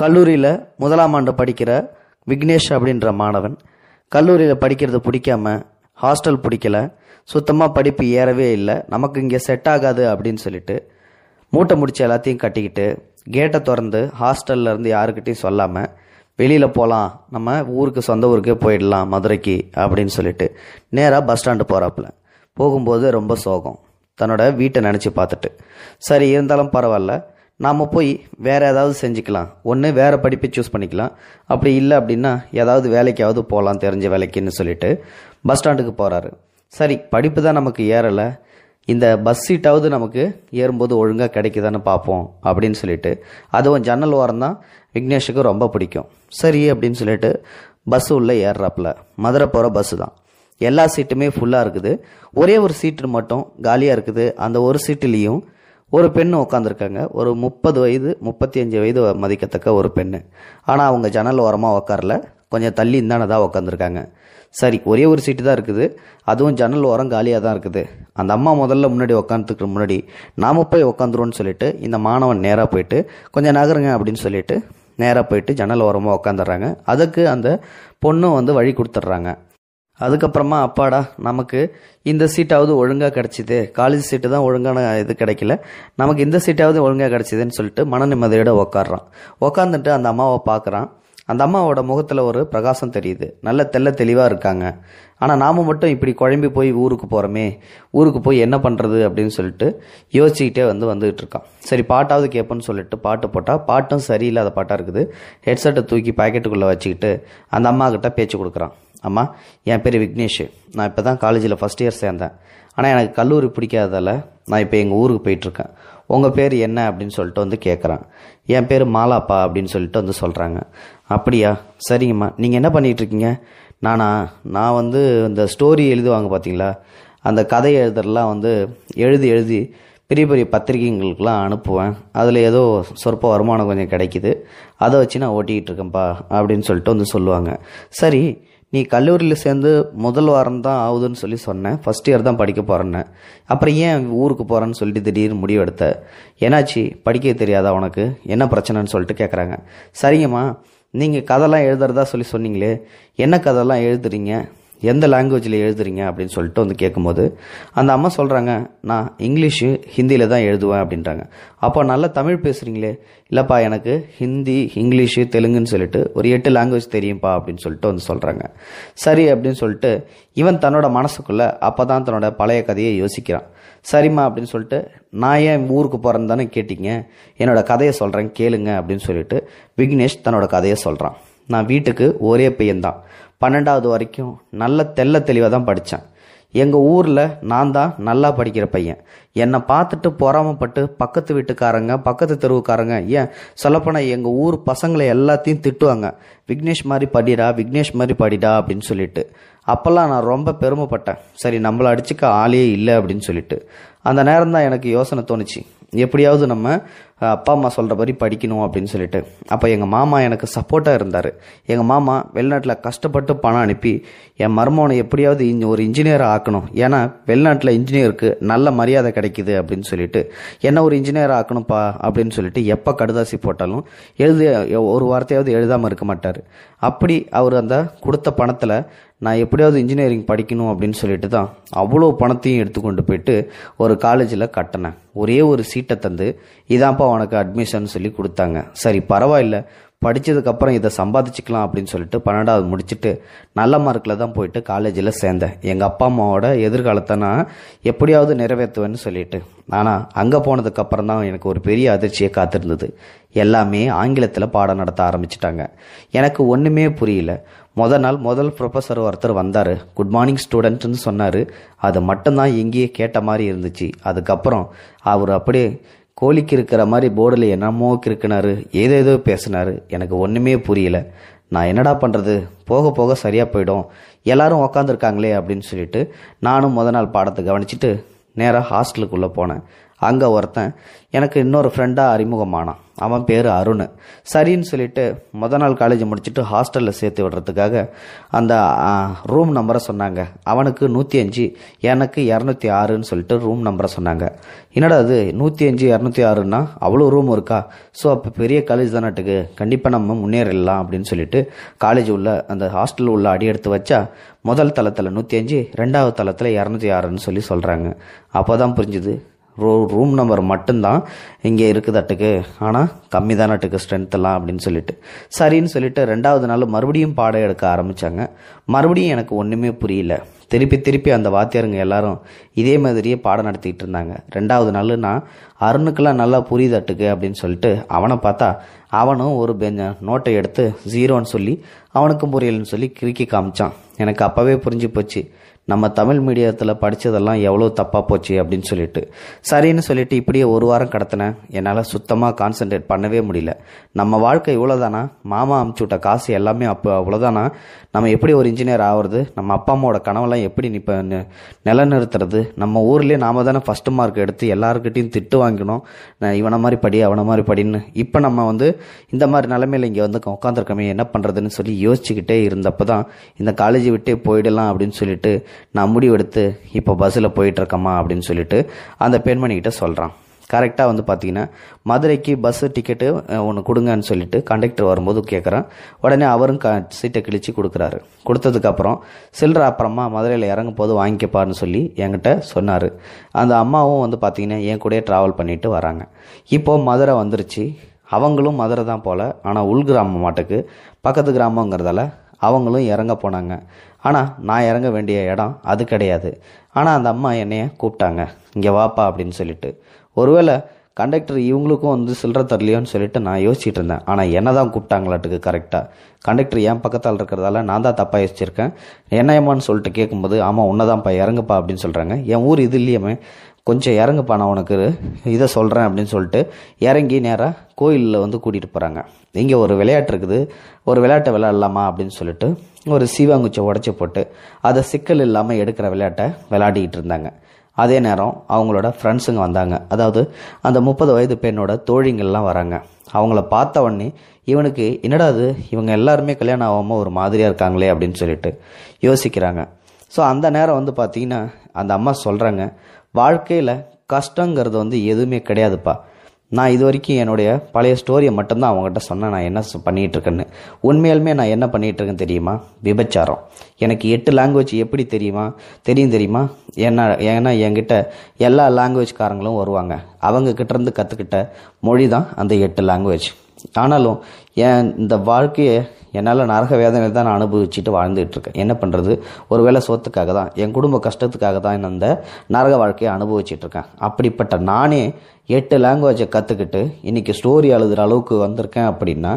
கல்லூரியில் முதலாம் ஆண்டு படிக்கிற விக்னேஷ் அப்படின்ற மாணவன் கல்லூரியில் படிக்கிறது பிடிக்காம ஹாஸ்டல் பிடிக்கல சுத்தமாக படிப்பு ஏறவே இல்லை நமக்கு இங்கே செட் ஆகாது அப்படின்னு சொல்லிட்டு மூட்டை முடிச்சு எல்லாத்தையும் கட்டிக்கிட்டு கேட்டை திறந்து ஹாஸ்டல்லேருந்து யாருக்கிட்டையும் சொல்லாமல் வெளியில் போகலாம் நம்ம ஊருக்கு சொந்த ஊருக்கே போயிடலாம் மதுரைக்கு அப்படின்னு சொல்லிட்டு நேராக பஸ் ஸ்டாண்டு போகிறாப்புல போகும்போது ரொம்ப சோகம் தன்னோட வீட்டை நினச்சி பார்த்துட்டு சரி இருந்தாலும் பரவாயில்ல நாம் போய் வேறு ஏதாவது செஞ்சுக்கலாம் ஒன்று வேறு படிப்பை சூஸ் பண்ணிக்கலாம் அப்படி இல்லை அப்படின்னா ஏதாவது வேலைக்காவது போகலாம் தெரிஞ்ச வேலைக்குன்னு சொல்லிட்டு பஸ் ஸ்டாண்டுக்கு போகிறாரு சரி படிப்பு தான் நமக்கு ஏறலை இந்த பஸ் சீட்டாவது நமக்கு ஏறும்போது ஒழுங்காக கிடைக்குதான்னு பார்ப்போம் அப்படின்னு சொல்லிட்டு அதுவும் ஜன்னல் ஓரம் தான் விக்னேஷுக்கு ரொம்ப பிடிக்கும் சரி அப்படின்னு சொல்லிட்டு பஸ் உள்ளே ஏறுறாப்புல மதுரை போகிற பஸ்ஸு தான் எல்லா சீட்டுமே ஃபுல்லாக இருக்குது ஒரே ஒரு சீட்டு மட்டும் காலியாக இருக்குது அந்த ஒரு சீட்டுலேயும் ஒரு பெண்ணு உட்காந்துருக்காங்க ஒரு முப்பது வயது முப்பத்தி அஞ்சு வயது மதிக்கத்தக்க ஒரு பெண்ணு ஆனால் அவங்க ஜன்னல் ஓரமாக உட்காரல கொஞ்சம் தள்ளி இந்தானதாக உட்காந்துருக்காங்க சரி ஒரே ஒரு சீட்டு தான் இருக்குது அதுவும் ஜன்னல் ஓரம் காலியாக தான் இருக்குது அந்த அம்மா முதல்ல முன்னாடி உட்காந்துக்கிற முன்னாடி நாம் போய் உட்காந்துருவோன்னு சொல்லிட்டு இந்த மாணவன் நேராக போயிட்டு கொஞ்சம் நகருங்க அப்படின்னு சொல்லிட்டு நேராக போயிட்டு ஜன்னல் ஓரமாக உட்காந்துடுறாங்க அதுக்கு அந்த பொண்ணும் வந்து வழி கொடுத்துட்றாங்க அதுக்கப்புறமா அப்பாடா நமக்கு இந்த சீட்டாவது ஒழுங்காக கிடச்சிது காலேஜ் சீட்டு தான் ஒழுங்கான இது கிடைக்கல நமக்கு இந்த சீட்டாவது ஒழுங்காக கிடச்சிதுன்னு சொல்லிட்டு மன நிம்மதியோடு உக்காடுறான் உக்காந்துட்டு அந்த அம்மாவை பார்க்குறான் அந்த அம்மாவோட முகத்தில் ஒரு பிரகாசம் தெரியுது நல்ல தெல்ல தெளிவாக இருக்காங்க ஆனால் நாம் மட்டும் இப்படி குழம்பி போய் ஊருக்கு போகிறோமே ஊருக்கு போய் என்ன பண்ணுறது அப்படின்னு சொல்லிட்டு யோசிச்சுக்கிட்டே வந்து வந்துகிட்டு இருக்கான் சரி பாட்டாவது கேட்போன்னு சொல்லிட்டு பாட்டு போட்டால் பாட்டும் சரியில்லாத பாட்டாக இருக்குது ஹெட்செட்டை தூக்கி பாக்கெட்டுக்குள்ளே வச்சுக்கிட்டு அந்த அம்மாக்கிட்ட பேச்சு கொடுக்குறான் அம்மா என் பேர் விக்னேஷ் நான் இப்போ தான் காலேஜில் ஃபஸ்ட் இயர் சேர்ந்தேன் ஆனால் எனக்கு கல்லூரி பிடிக்காததால் நான் இப்போ எங்கள் ஊருக்கு போயிட்டுருக்கேன் உங்கள் பேர் என்ன அப்படின்னு சொல்லிட்டு வந்து கேட்குறான் என் பேர் மாலாப்பா அப்படின்னு சொல்லிட்டு வந்து சொல்கிறாங்க அப்படியா சரிங்கம்மா நீங்கள் என்ன பண்ணிகிட்ருக்கீங்க நானா நான் வந்து இந்த ஸ்டோரி எழுதுவாங்க பார்த்தீங்களா அந்த கதை எழுதுறலாம் வந்து எழுதி எழுதி பெரிய பெரிய பத்திரிகைங்களுக்கெல்லாம் அனுப்புவேன் அதில் ஏதோ சொற்ப வருமானம் கொஞ்சம் கிடைக்கிது அதை வச்சு நான் ஓட்டிக்கிட்டு இருக்கேன்ப்பா அப்படின்னு சொல்லிட்டு வந்து சொல்லுவாங்க சரி நீ கல்லூரியில் சேர்ந்து முதல் வாரம் தான் ஆகுதுன்னு சொல்லி சொன்னேன் ஃபஸ்ட் இயர் தான் படிக்க போகிறேன்னு அப்புறம் ஏன் ஊருக்கு போகிறேன்னு சொல்லிட்டு திடீர்னு முடிவெடுத்த என்னாச்சு படிக்க தெரியாதா உனக்கு என்ன பிரச்சனைன்னு சொல்லிட்டு கேட்குறாங்க சரிங்கம்மா நீங்கள் கதைலாம் எழுதுறதா சொல்லி சொன்னீங்களே என்ன கதைலாம் எழுதுறீங்க எந்த லாங்குவேஜில் எழுதுறீங்க அப்படின்னு சொல்லிட்டு வந்து கேட்கும்போது அந்த அம்மா சொல்கிறாங்க நான் இங்கிலீஷு ஹிந்தியில் தான் எழுதுவேன் அப்படின்றாங்க அப்போ நல்லா தமிழ் பேசுகிறீங்களே இல்லைப்பா எனக்கு ஹிந்தி இங்கிலீஷு தெலுங்குன்னு சொல்லிட்டு ஒரு எட்டு லாங்குவேஜ் தெரியும்ப்பா அப்படின்னு சொல்லிட்டு வந்து சொல்கிறாங்க சரி அப்படின்னு சொல்லிட்டு இவன் தன்னோட மனசுக்குள்ளே அப்போ தான் தன்னோட பழைய கதையை யோசிக்கிறான் சரிம்மா அப்படின்னு சொல்லிட்டு நான் ஏன் ஊருக்கு போகிறேன்னு தானே கேட்டிங்க என்னோடய கதையை சொல்கிறேன் கேளுங்க அப்படின்னு சொல்லிட்டு விக்னேஷ் தன்னோட கதையை சொல்கிறான் நான் வீட்டுக்கு ஒரே பையன்தான் பன்னெண்டாவது வரைக்கும் நல்ல தெல்ல தெளிவாக தான் படித்தேன் எங்கள் ஊரில் நான் தான் நல்லா படிக்கிற பையன் என்னை பார்த்துட்டு பொறாமப்பட்டு பக்கத்து வீட்டுக்காரங்க பக்கத்து தெருவுக்காரங்க ஏன் சொல்லப்போனால் எங்கள் ஊர் பசங்களை எல்லாத்தையும் திட்டுவாங்க விக்னேஷ் மாதிரி படிடா விக்னேஷ் மாதிரி படிடா அப்படின்னு சொல்லிட்டு அப்போல்லாம் நான் ரொம்ப பெருமைப்பட்டேன் சரி நம்மளை அடிச்சுக்க ஆளே இல்லை அப்படின்னு சொல்லிட்டு அந்த நேரம் தான் எனக்கு யோசனை தோணுச்சு எப்படியாவது நம்ம அப்பா அம்மா சொல்கிற மாதிரி படிக்கணும் அப்படின்னு சொல்லிட்டு அப்போ எங்கள் மாமா எனக்கு சப்போர்ட்டாக இருந்தார் எங்கள் மாமா வெளிநாட்டில் கஷ்டப்பட்டு பணம் அனுப்பி என் மருமவனை எப்படியாவது இன் ஒரு இன்ஜினியரை ஆக்கணும் ஏன்னா வெளிநாட்டில் இன்ஜினியருக்கு நல்ல மரியாதை கிடைக்கிது அப்படின்னு சொல்லிட்டு என்ன ஒரு இன்ஜினியர் ஆக்கணும்ப்பா அப்படின்னு சொல்லிட்டு எப்போ கடுதாசி போட்டாலும் எழுதி ஒரு வார்த்தையாவது எழுதாமல் இருக்க மாட்டார் அப்படி அவர் அந்த கொடுத்த பணத்தில் நான் எப்படியாவது இன்ஜினியரிங் படிக்கணும் அப்படின்னு சொல்லிட்டு தான் அவ்வளோ பணத்தையும் எடுத்துக்கொண்டு போயிட்டு ஒரு காலேஜில் கட்டினேன் ஒரே ஒரு சீட்டை தந்து இதான்ப்பா உனக்கு அட்மிஷன் சொல்லி கொடுத்தாங்க சரி பரவாயில்ல படித்ததுக்கப்புறம் இதை சம்பாதிச்சுக்கலாம் அப்படின்னு சொல்லிட்டு பன்னெண்டாவது முடிச்சுட்டு நல்ல மார்க்கில் தான் போயிட்டு காலேஜில் சேர்ந்தேன் எங்கள் அப்பா அம்மாவோட எதிர்காலத்தை நான் எப்படியாவது நிறைவேற்றுவேன்னு சொல்லிட்டு ஆனால் அங்கே போனதுக்கப்புறம் தான் எனக்கு ஒரு பெரிய அதிர்ச்சியை காத்திருந்தது எல்லாமே ஆங்கிலத்தில் பாடம் நடத்த ஆரம்பிச்சிட்டாங்க எனக்கு ஒன்றுமே புரியல முத நாள் முதல் ப்ரொஃபஸர் ஒருத்தர் வந்தார் குட் மார்னிங் ஸ்டூடெண்ட்னு சொன்னார் அது மட்டும்தான் எங்கேயே கேட்ட மாதிரி இருந்துச்சு அதுக்கப்புறம் அவர் அப்படியே கோழிக்கு இருக்கிற மாதிரி போர்டில் என்னமோ கிறுக்கினாரு ஏதோ ஏதோ பேசினாரு எனக்கு ஒன்றுமே புரியல நான் என்னடா பண்ணுறது போக போக சரியாக போயிடும் எல்லாரும் உக்காந்துருக்காங்களே அப்படின்னு சொல்லிட்டு நானும் முத நாள் பாடத்தை கவனிச்சுட்டு நேராக ஹாஸ்டலுக்குள்ளே போனேன் அங்கே ஒருத்தன் எனக்கு இன்னொரு ஃப்ரெண்டாக அறிமுகமானான் அவன் பேர் அருண் சரின்னு சொல்லிட்டு முத நாள் காலேஜ் முடிச்சுட்டு ஹாஸ்டலில் சேர்த்து விடுறதுக்காக அந்த ரூம் நம்பரை சொன்னாங்க அவனுக்கு நூற்றி அஞ்சு எனக்கு இரநூத்தி ஆறுன்னு சொல்லிட்டு ரூம் நம்பரை சொன்னாங்க என்னடா அது நூற்றி அஞ்சு இரநூத்தி ஆறுன்னா அவ்வளோ ரூம் இருக்கா ஸோ அப்போ பெரிய காலேஜ் தானாட்டுக்கு கண்டிப்பாக நம்ம முன்னேறிடலாம் அப்படின்னு சொல்லிட்டு காலேஜ் உள்ள அந்த ஹாஸ்டல் உள்ள அடி எடுத்து வச்சா முதல் தளத்தில் நூற்றி அஞ்சு ரெண்டாவது தளத்தில் இரநூத்தி ஆறுன்னு சொல்லி சொல்கிறாங்க அப்போ தான் புரிஞ்சுது ரூ ரூம் நம்பர் மட்டும்தான் இங்கே இருக்குது அட்டுக்கு ஆனால் கம்மி தானே அட்டுக்கு ஸ்ட்ரென்த்தெல்லாம் அப்படின்னு சொல்லிட்டு சரின்னு சொல்லிட்டு ரெண்டாவது நாள் மறுபடியும் பாடம் எடுக்க ஆரம்பித்தாங்க மறுபடியும் எனக்கு ஒன்றுமே புரியல திருப்பி திருப்பி அந்த வாத்தியாருங்க எல்லாரும் இதே மாதிரியே பாடம் நடத்திக்கிட்டு இருந்தாங்க ரெண்டாவது நாள் நான் அருணுக்கெல்லாம் நல்லா புரியுது அட்டுக்கு அப்படின்னு சொல்லிட்டு அவனை பார்த்தா அவனும் ஒரு பெஞ்ச நோட்டை எடுத்து ஜீரோன்னு சொல்லி அவனுக்கும் புரியலன்னு சொல்லி கிறுக்கி காமிச்சான் எனக்கு அப்போவே புரிஞ்சு போச்சு நம்ம தமிழ் மீடியத்தில் படித்ததெல்லாம் எவ்வளோ தப்பாக போச்சு அப்படின்னு சொல்லிட்டு சரின்னு சொல்லிட்டு இப்படியே ஒரு வாரம் கடத்தினேன் என்னால் சுத்தமாக கான்சென்ட்ரேட் பண்ணவே முடியல நம்ம வாழ்க்கை இவ்வளோதானா மாமா விட்ட காசு எல்லாமே அப்போ அவ்வளோதானா நம்ம எப்படி ஒரு இன்ஜினியர் ஆகிறது நம்ம அப்பா அம்மாவோட கனவெல்லாம் எப்படி இப்போ நிலநிறுத்துறது நம்ம ஊர்லேயே நாம தானே ஃபஸ்ட்டு மார்க் எடுத்து எல்லாருக்கிட்டையும் திட்டு வாங்கினோம் இவனை மாதிரி படி அவனை மாதிரி படின்னு இப்போ நம்ம வந்து இந்த மாதிரி நிலமையில இங்கே வந்து உட்காந்துருக்கமே என்ன பண்ணுறதுன்னு சொல்லி யோசிச்சுக்கிட்டே இருந்தப்போ தான் இந்த காலேஜ் விட்டே போயிடலாம் அப்படின்னு சொல்லிட்டு நான் முடிவெடுத்து இப்போ பஸ்ஸில் போயிட்டுருக்கம்மா அப்படின்னு சொல்லிட்டு அந்த பெண்மணிக்கிட்ட சொல்கிறான் கரெக்டாக வந்து பார்த்தீங்கன்னா மதுரைக்கு பஸ்ஸு டிக்கெட்டு ஒன்று கொடுங்கன்னு சொல்லிட்டு கண்டக்டர் வரும்போது கேட்குறேன் உடனே அவரும் க சீட்டை கிழிச்சு கொடுக்குறாரு கொடுத்ததுக்கப்புறம் சில்லற அப்புறமா மதுரையில் இறங்கும் போது வாங்கிக்கப்பார்னு சொல்லி என்கிட்ட சொன்னார் அந்த அம்மாவும் வந்து பார்த்திங்கன்னா என் கூடயே ட்ராவல் பண்ணிட்டு வராங்க இப்போது மதுரை வந்துருச்சு அவங்களும் மதுரை தான் போல் ஆனால் உள் கிராமம் மாட்டுக்கு பக்கத்து கிராமங்கிறதால அவங்களும் இறங்க போனாங்க ஆனால் நான் இறங்க வேண்டிய இடம் அது கிடையாது ஆனால் அந்த அம்மா என்னைய கூப்பிட்டாங்க இங்கே வாப்பா அப்படின்னு சொல்லிட்டு ஒருவேளை கண்டக்டர் இவங்களுக்கும் வந்து சில்லற தரலையோன்னு சொல்லிட்டு நான் யோசிச்சுட்டு இருந்தேன் ஆனால் என்ன தான் கூப்பிட்டாங்களாட்டுக்கு கரெக்டாக கண்டக்டர் என் பக்கத்தால் இருக்கிறதால நான் தான் தப்பாக யோசிச்சிருக்கேன் என்னையம்மான்னு சொல்லிட்டு கேட்கும்போது ஆமாம் உன்னதான்ப்பா இறங்குப்பா அப்படின்னு சொல்கிறாங்க என் ஊர் இது இல்லையுமே கொஞ்சம் இறங்குப்பா நான் உனக்கு இதை சொல்கிறேன் அப்படின்னு சொல்லிட்டு இறங்கி நேராக கோயிலில் வந்து கூட்டிகிட்டு போகிறாங்க இங்கே ஒரு விளையாட்டு இருக்குது ஒரு விளையாட்டை விளையாடலாமா அப்படின்னு சொல்லிட்டு ஒரு சீவாங்குச்சை உடச்சி போட்டு அதை சிக்கல் இல்லாமல் எடுக்கிற விளையாட்டை விளையாடிக்கிட்டு இருந்தாங்க அதே நேரம் அவங்களோட ஃப்ரெண்ட்ஸுங்க வந்தாங்க அதாவது அந்த முப்பது வயது பெண்ணோட தோழிங்கள்லாம் வராங்க அவங்கள பார்த்த உடனே இவனுக்கு என்னடா இவங்க எல்லாருமே கல்யாணம் ஆகாமல் ஒரு மாதிரியாக இருக்காங்களே அப்படின்னு சொல்லிட்டு யோசிக்கிறாங்க ஸோ அந்த நேரம் வந்து பார்த்தீங்கன்னா அந்த அம்மா சொல்கிறாங்க வாழ்க்கையில் கஷ்டங்கிறது வந்து எதுவுமே கிடையாதுப்பா நான் இது வரைக்கும் என்னுடைய பழைய ஸ்டோரியை மட்டும்தான் அவங்ககிட்ட சொன்னேன் நான் என்ன இருக்கேன்னு உண்மையாலுமே நான் என்ன பண்ணிகிட்ருக்கேன்னு தெரியுமா விபச்சாரம் எனக்கு எட்டு லாங்குவேஜ் எப்படி தெரியுமா தெரியும் தெரியுமா என்ன ஏன்னா என்கிட்ட எல்லா லாங்குவேஜ்காரங்களும் வருவாங்க அவங்கக்கிட்டேருந்து கற்றுக்கிட்ட மொழி தான் அந்த எட்டு லாங்குவேஜ் ஆனாலும் ஏன் இந்த வாழ்க்கையை என்னால் நரக வேதனை தான் நான் அனுபவிச்சுட்டு வாழ்ந்துகிட்ருக்கேன் என்ன பண்ணுறது ஒரு வேளை சொத்துக்காக தான் என் குடும்ப கஷ்டத்துக்காக தான் அந்த நரக வாழ்க்கையை அனுபவிச்சிட்ருக்கேன் அப்படிப்பட்ட நானே எட்டு லாங்குவேஜை கற்றுக்கிட்டு இன்றைக்கி ஸ்டோரி எழுதுகிற அளவுக்கு வந்திருக்கேன் அப்படின்னா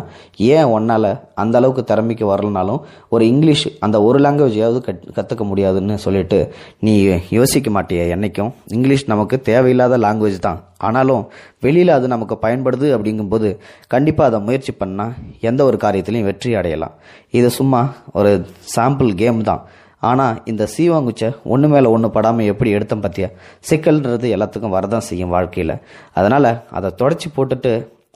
ஏன் ஒன்றால் அந்த அளவுக்கு திறமைக்கு வரலனாலும் ஒரு இங்கிலீஷ் அந்த ஒரு லாங்குவேஜையாவது கட் கற்றுக்க முடியாதுன்னு சொல்லிட்டு நீ யோசிக்க மாட்டிய என்றைக்கும் இங்கிலீஷ் நமக்கு தேவையில்லாத லாங்குவேஜ் தான் ஆனாலும் வெளியில் அது நமக்கு பயன்படுது அப்படிங்கும்போது கண்டிப்பாக அதை முயற்சி பண்ணால் பண்ணால் எந்த ஒரு காரியத்திலையும் வெற்றி அடையலாம் இது சும்மா ஒரு சாம்பிள் கேம் தான் ஆனால் இந்த சீவாங்குச்சை ஒன்று மேலே ஒன்று படாமல் எப்படி எடுத்தோம் பார்த்தியா சிக்கல்ன்றது எல்லாத்துக்கும் வரதான் செய்யும் வாழ்க்கையில் அதனால் அதை தொடச்சி போட்டுட்டு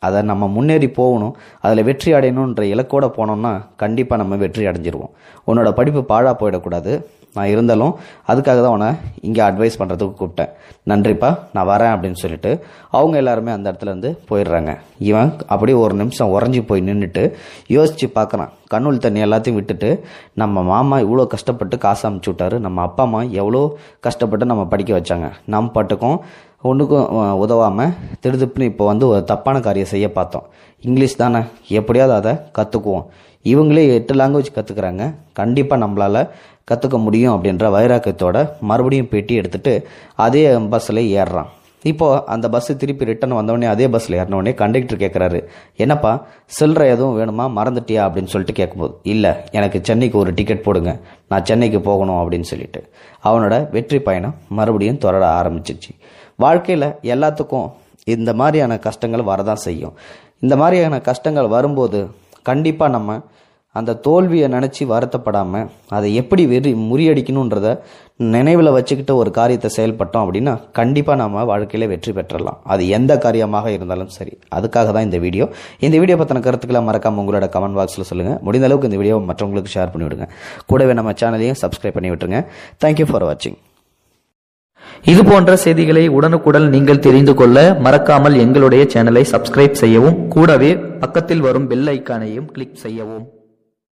அதை நம்ம முன்னேறி போகணும் அதில் வெற்றி அடையணுன்ற இலக்கோடு போனோம்னா கண்டிப்பாக நம்ம வெற்றி அடைஞ்சிருவோம் உன்னோட படிப்பு பாழாக போயிடக்கூடாது நான் இருந்தாலும் அதுக்காக தான் உன்னை இங்கே அட்வைஸ் பண்ணுறதுக்கு கூப்பிட்டேன் நன்றிப்பா நான் வரேன் அப்படின்னு சொல்லிட்டு அவங்க எல்லாருமே அந்த இடத்துலேருந்து போயிடுறாங்க இவன் அப்படியே ஒரு நிமிஷம் உறஞ்சி போய் நின்றுட்டு யோசித்து பார்க்குறான் கண்ணூல் தண்ணி எல்லாத்தையும் விட்டுட்டு நம்ம மாமா இவ்வளோ கஷ்டப்பட்டு காசு அமுச்சு விட்டாரு நம்ம அப்பா அம்மா எவ்வளோ கஷ்டப்பட்டு நம்ம படிக்க வச்சாங்க நம் பாட்டுக்கும் ஒன்றுக்கும் உதவாமல் திடுதுப்புன்னு இப்போ வந்து ஒரு தப்பான காரியம் செய்ய பார்த்தோம் இங்கிலீஷ் தானே எப்படியாவது அதை கற்றுக்குவோம் இவங்களே எட்டு லாங்குவேஜ் கற்றுக்குறாங்க கண்டிப்பாக நம்மளால் கற்றுக்க முடியும் அப்படின்ற வைராக்கியத்தோட மறுபடியும் பேட்டி எடுத்துகிட்டு அதே பஸ்ஸில் ஏறுறான் இப்போது அந்த பஸ்ஸு திருப்பி ரிட்டன் வந்தோடனே அதே பஸ்ஸில் ஏறினோடனே கண்டக்டர் கேட்குறாரு என்னப்பா செல்ற எதுவும் வேணுமா மறந்துட்டியா அப்படின்னு சொல்லிட்டு கேட்கும்போது இல்லை எனக்கு சென்னைக்கு ஒரு டிக்கெட் போடுங்க நான் சென்னைக்கு போகணும் அப்படின்னு சொல்லிட்டு அவனோட வெற்றி பயணம் மறுபடியும் தொடர ஆரம்பிச்சிச்சு வாழ்க்கையில் எல்லாத்துக்கும் இந்த மாதிரியான கஷ்டங்கள் வரதான் செய்யும் இந்த மாதிரியான கஷ்டங்கள் வரும்போது கண்டிப்பாக நம்ம அந்த தோல்வியை நினச்சி வருத்தப்படாமல் அதை எப்படி வெறி முறியடிக்கணுன்றத நினைவில் வச்சுக்கிட்ட ஒரு காரியத்தை செயல்பட்டோம் அப்படின்னா கண்டிப்பாக நம்ம வாழ்க்கையில் வெற்றி பெற்றலாம் அது எந்த காரியமாக இருந்தாலும் சரி அதுக்காக தான் இந்த வீடியோ இந்த வீடியோ பற்றின கருத்துக்களை மறக்காமல் உங்களோட கமெண்ட் பாக்ஸில் சொல்லுங்கள் முடிந்த அளவுக்கு இந்த வீடியோ மற்றவங்களுக்கு ஷேர் பண்ணிவிடுங்க கூடவே நம்ம சேனலையும் சப்ஸ்கிரைப் பண்ணி விட்டுருங்க தேங்க்யூ ஃபார் வாட்சிங் இது போன்ற செய்திகளை உடனுக்குடன் நீங்கள் தெரிந்து கொள்ள மறக்காமல் எங்களுடைய சேனலை சப்ஸ்கிரைப் செய்யவும் கூடவே பக்கத்தில் வரும் பெல் ஐக்கானையும் கிளிக் செய்யவும்